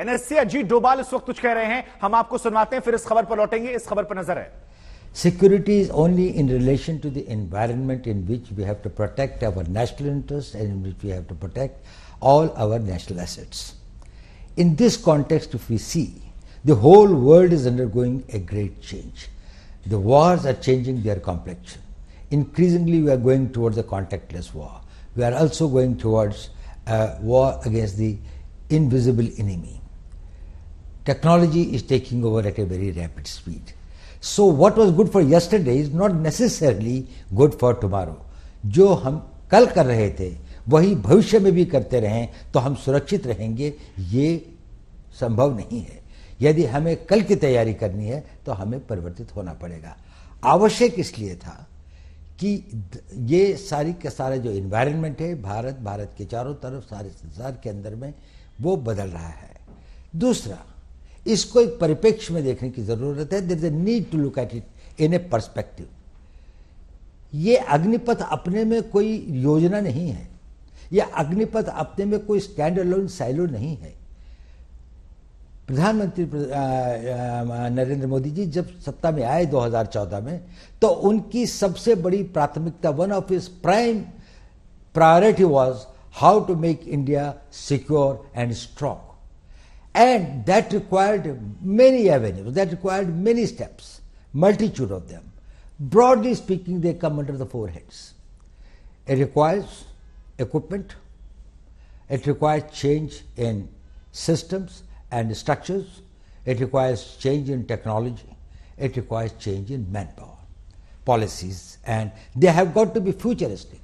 NSC Ajit डोबाल इस वक्त कुछ कह रहे हैं हम आपको सुनवाते हैं फिर इस खबर पर लौटेंगे इस खबर पर नजर है security is only in relation to the environment in which we have to protect our national interest and in which we have to protect all our national assets in this context if we see the whole world is undergoing a great change the wars are changing their complex increasingly we are going towards a contactless war we are also going towards war against the invisible enemy Technology is taking over at a very rapid speed. So, what was good for yesterday is not necessarily good for tomorrow. जो हम कल कर रहे थे वही भविष्य में भी करते रहें तो हम सुरक्षित रहेंगे ये संभव नहीं है यदि हमें कल की तैयारी करनी है तो हमें परिवर्तित होना पड़ेगा आवश्यक इसलिए था कि ये सारी का सारा जो इन्वायरमेंट है भारत भारत के चारों तरफ सारे संसार के अंदर में वो बदल रहा है दूसरा इसको एक परिपेक्ष में देखने की जरूरत है there is a need to look at it in a perspective ये अग्निपथ अपने में कोई योजना नहीं है यह अग्निपथ अपने में कोई स्टैंड अलोन साइलो नहीं है प्रधानमंत्री नरेंद्र मोदी जी जब सत्ता में आए 2014 में तो उनकी सबसे बड़ी प्राथमिकता one of is prime priority was how to make India secure and strong And that required many avenues, that required many steps, multitude of them. Broadly speaking, they come under the four heads. It requires equipment, it requires change in systems and structures, it requires change in technology, it requires change in manpower, policies, and they have got to be futuristic.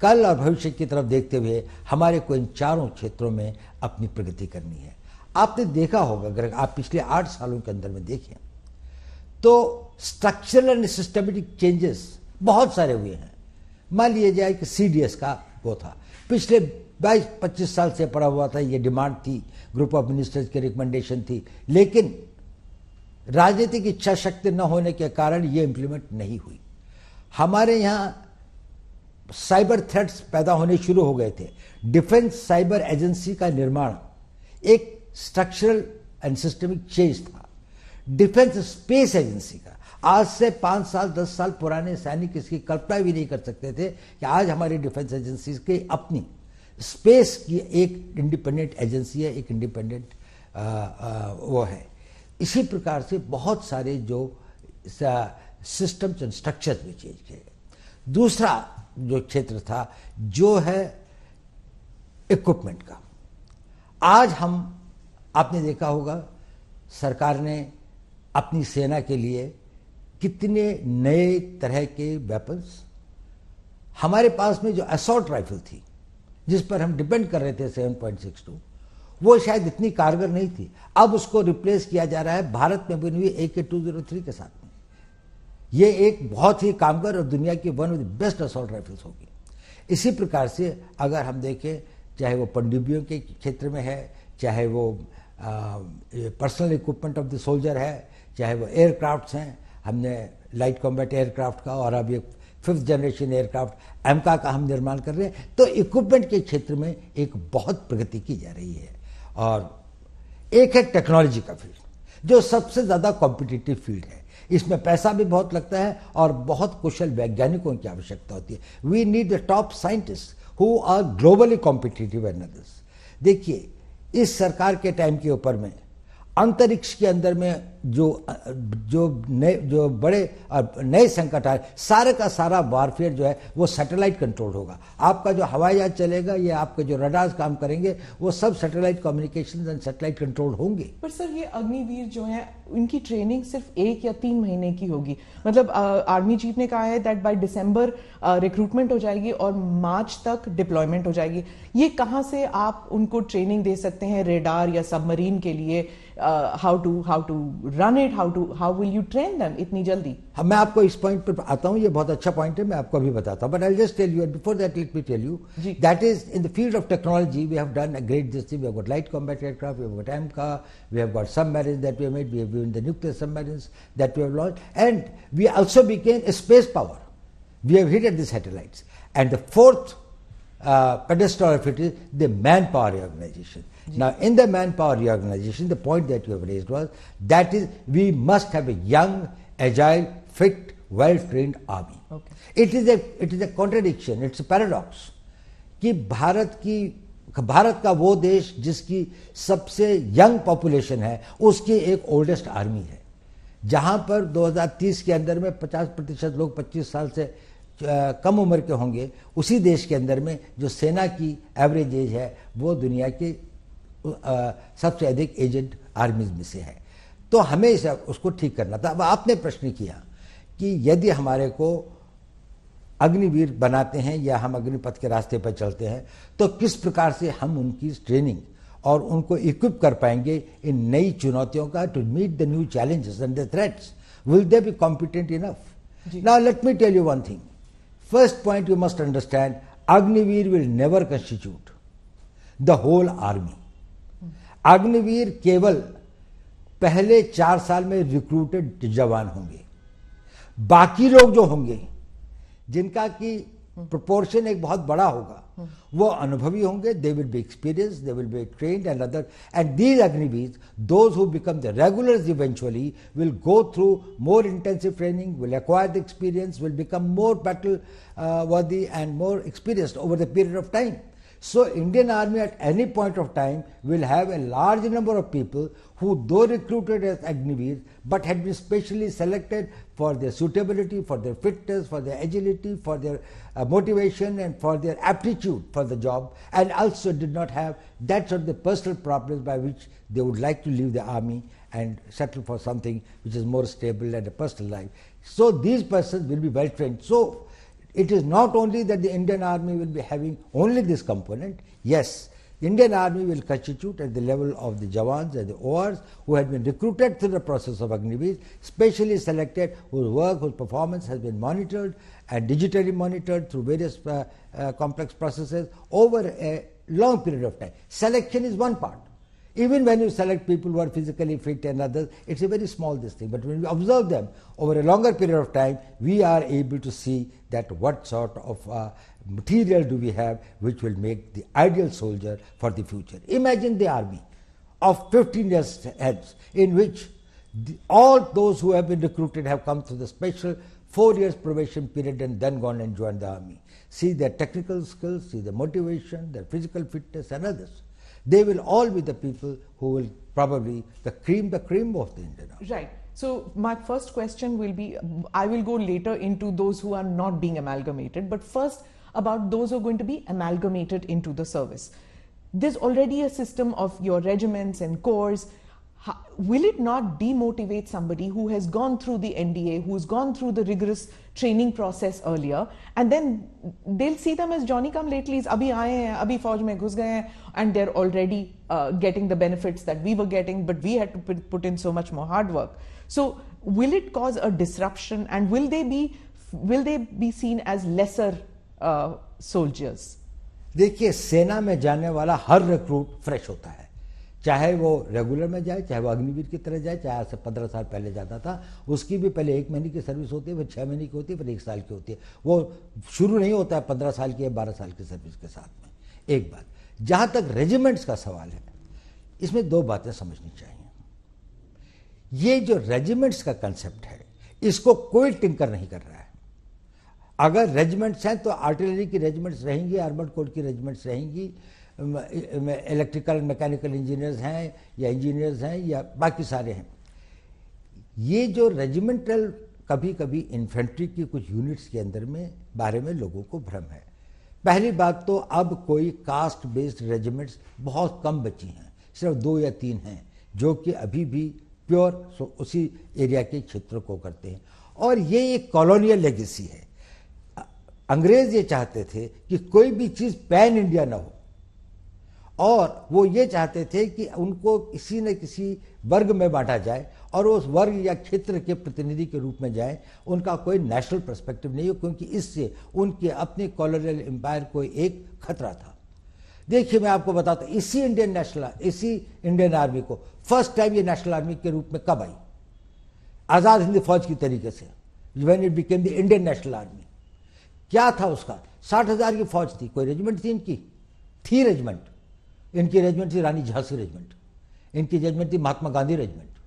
कल और भविष्य की तरफ देखते हुए हमारे को इन चारों क्षेत्रों में अपनी प्रगति करनी है आपने देखा होगा अगर आप पिछले आठ सालों के अंदर में देखें तो स्ट्रक्चरल एंड सिस्टमेटिक चेंजेस बहुत सारे हुए हैं मान लिया जाए कि सीडीएस का वो था पिछले 22-25 साल से पड़ा हुआ था ये डिमांड थी ग्रुप ऑफ मिनिस्टर्स की रिकमेंडेशन थी लेकिन राजनीतिक इच्छा शक्ति न होने के कारण ये इंप्लीमेंट नहीं हुई हमारे यहाँ साइबर थ्रेट्स पैदा होने शुरू हो गए थे डिफेंस साइबर एजेंसी का निर्माण एक स्ट्रक्चरल एंड सिस्टमिक चेंज था डिफेंस स्पेस एजेंसी का आज से पांच साल दस साल पुराने सैनिक इसकी कल्पना भी नहीं कर सकते थे कि आज हमारी डिफेंस एजेंसी के अपनी स्पेस की एक इंडिपेंडेंट एजेंसी है एक इंडिपेंडेंट वो है इसी प्रकार से बहुत सारे जो सिस्टम्स एंड स्ट्रक्चर्स भी चेंज किए गए दूसरा जो क्षेत्र था जो है इक्विपमेंट का आज हम आपने देखा होगा सरकार ने अपनी सेना के लिए कितने नए तरह के वेपन्स हमारे पास में जो असॉल्ट राइफल थी जिस पर हम डिपेंड कर रहे थे सेवन पॉइंट सिक्स टू वो शायद इतनी कारगर नहीं थी अब उसको रिप्लेस किया जा रहा है भारत में बनी हुई ए के टू जीरो थ्री के साथ में ये एक बहुत ही कामगर और दुनिया की one of the best assault rifles होगी इसी प्रकार से अगर हम देखें चाहे वो पंडुबियों के क्षेत्र में है चाहे वो personal equipment of the soldier है चाहे वो एयरक्राफ्ट्स हैं हमने लाइट कॉम्बैट एयरक्राफ्ट का और अब ये फिफ्थ जनरेशन एयरक्राफ्ट एमका का हम निर्माण कर रहे हैं तो इक्विपमेंट के क्षेत्र में एक बहुत प्रगति की जा रही है और एक है टेक्नोलॉजी का फील्ड जो सबसे ज़्यादा कॉम्पिटिटिव फील्ड है इसमें पैसा भी बहुत लगता है और बहुत कुशल वैज्ञानिकों की आवश्यकता होती है we need the top scientist who are globally competitive others देखिए इस सरकार के टाइम के ऊपर में अंतरिक्ष के अंदर में जो जो नए जो बड़े नए संकट आए सारे का सारा वारफेयर जो है वो सैटेलाइट कंट्रोल होगा आपका जो हवाई जहाज चलेगा या आपके जो रडार्स काम करेंगे वो सब satellite communication and satellite control होंगे पर सर ये अग्निवीर जो है उनकी ट्रेनिंग सिर्फ एक या तीन महीने की होगी मतलब आ, आर्मी चीफ ने कहा है दैट बाय डिसम्बर रिक्रूटमेंट हो जाएगी और मार्च तक डिप्लॉयमेंट हो जाएगी ये कहाँ से आप उनको ट्रेनिंग दे सकते हैं रेडार या सबमरीन के लिए how to how to run it how to how will you train them इतनी जल्दी अब मैं आपको इस पॉइंट पर आता हूँ ये बहुत अच्छा पॉइंट है मैं आपको अभी बताता हूँ but I just tell you before that let me tell you that is in the field of technology we have done a great this we have got light combat aircraft we have got AMCA we have got submarine that we made we have given the nuclear submarines that we have launch and we also became a space power we have hitted the satellites and the fourth uh, pedestal of it is the manpower organization. Now, in the manpower reorganization, the point that you have raised was that is, we must have a young, agile, fit, well-trained army. Okay. It is a it is a contradiction. It's a paradox कि भारत की भारत का वो देश जिसकी सबसे young population है उसकी एक ओल्डेस्ट आर्मी है जहां पर 2030 के अंदर में 50 प्रतिशत लोग 25 साल से कम उम्र के होंगे उसी देश के अंदर में जो सेना की एवरेज एज है वो दुनिया के सबसे अधिक एजेंट आर्मीज में से है तो हमें इसे उसको ठीक करना था अब आपने प्रश्न किया कि यदि हमारे को अग्निवीर बनाते हैं या हम अग्निपथ के रास्ते पर चलते हैं तो किस प्रकार से हम उनकी ट्रेनिंग और उनको इक्विप कर पाएंगे इन नई चुनौतियों का to meet the new challenges and the threats will they be competent enough now let me tell you one thing first point you must understand Agniveer will never constitute the whole army Agniveer केवल पहले चार साल में recruited जवान होंगे बाकी लोग जो होंगे जिनका कि प्रोपोर्शन एक बहुत बड़ा होगा वो अनुभवी होंगे they will be experience they will be train and other and these Agniveer those who become the regular eventually will go through more intensive training will acquire the experience will become more battle worthy and more experience over the period of time So Indian army at any point of time will have a large number of people who though recruited as Agniveers but had been specially selected for their suitability, for their fitness, for their agility, for their uh, motivation and for their aptitude for the job and also did not have that sort of the personal problems by which they would like to leave the army and settle for something which is more stable and a personal life. So these persons will be well trained. So it is not only that the Indian army will be having only this component, yes, Indian army will constitute at the level of the Jawans and the ORs who had been recruited through the process of Agnivis, specially selected, whose work, whose performance has been monitored and digitally monitored through various uh, uh, complex processes over a long period of time. Selection is one part. Even when you select people who are physically fit and others, it's a very small this thing. But when we observe them over a longer period of time, we are able to see that what sort of uh, material do we have which will make the ideal soldier for the future. Imagine the army of 15 years hence, in which the, all those who have been recruited have come through the special four years probation period and then gone and joined the army. See their technical skills, see their motivation, their physical fitness and others they will all be the people who will probably the cream, the cream of the Indian army. Right. So my first question will be, I will go later into those who are not being amalgamated, but first about those who are going to be amalgamated into the service. There's already a system of your regiments and corps will it not demotivate somebody who has gone through the NDA, who's gone through the rigorous training process earlier, and then they'll see them as Johnny come latelys, abhi aaye hain, abhi fauj mein ghus gaye hain, and they're already uh, getting the benefits that we were getting, but we had to put in so much more hard work. So will it cause a disruption, and will they be will they be seen as lesser uh, soldiers? देखिए सेना में जाने वाला हर recruit fresh होता है चाहे वो regular में जाए चाहे वो अग्निवीर की तरह जाए चाहे आज से पंद्रह साल पहले जाता था उसकी भी पहले एक महीने की सर्विस होती है फिर छः महीने की होती है फिर एक साल की होती है वो शुरू नहीं होता है पंद्रह साल की या बारह साल की सर्विस के साथ में एक बात जहाँ तक रेजिमेंट्स का सवाल है इसमें दो बातें समझनी चाहिए ये जो रेजिमेंट्स का कंसेप्ट है इसको कोई टिंकर नहीं कर रहा है अगर रेजिमेंट्स हैं तो आर्टिलरी की रेजिमेंट्स रहेंगी आर्मर्ड कोर की रेजिमेंट्स रहेंगी इलेक्ट्रिकल मैकेनिकल इंजीनियर्स हैं या इंजीनियर्स हैं या बाकी सारे हैं ये जो रेजिमेंटल कभी कभी इन्फेंट्री की कुछ यूनिट्स के अंदर में बारे में लोगों को भ्रम है पहली बात तो अब कोई कास्ट बेस्ड रेजिमेंट्स बहुत कम बची हैं सिर्फ दो या तीन हैं जो कि अभी भी प्योर उसी एरिया के क्षेत्र को करते हैं और ये एक कॉलोनियल लेगेसी है अंग्रेज ये चाहते थे कि कोई भी चीज़ पैन इंडिया ना हो और वो ये चाहते थे कि उनको किसी न किसी वर्ग में बांटा जाए और उस वर्ग या क्षेत्र के प्रतिनिधि के रूप में जाए उनका कोई नेशनल परस्पेक्टिव नहीं हो क्योंकि इससे उनके अपने कॉलोनियल एम्पायर को एक खतरा था देखिए मैं आपको बताता इसी इंडियन नेशनल इसी इंडियन आर्मी को फर्स्ट टाइम ये नेशनल आर्मी के रूप में कब आई आज़ाद हिंद फौज की तरीके से when it became the Indian national army क्या था उसका साठ हज़ार की फौज थी कोई रेजिमेंट थी इनकी थी रेजिमेंट इनकी रेजिमेंट थी रानी झांसी रेजिमेंट इनकी अरेंजमेंट थी महात्मा गांधी रेजिमेंट